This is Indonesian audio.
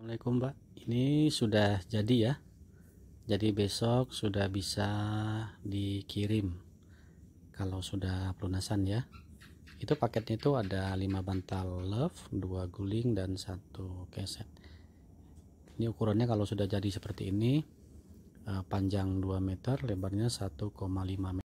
Assalamualaikum Mbak ini sudah jadi ya jadi besok sudah bisa dikirim kalau sudah pelunasan ya itu paketnya itu ada 5 bantal love 2 guling dan satu keset ini ukurannya kalau sudah jadi seperti ini eh, panjang 2 meter lebarnya 1,5 meter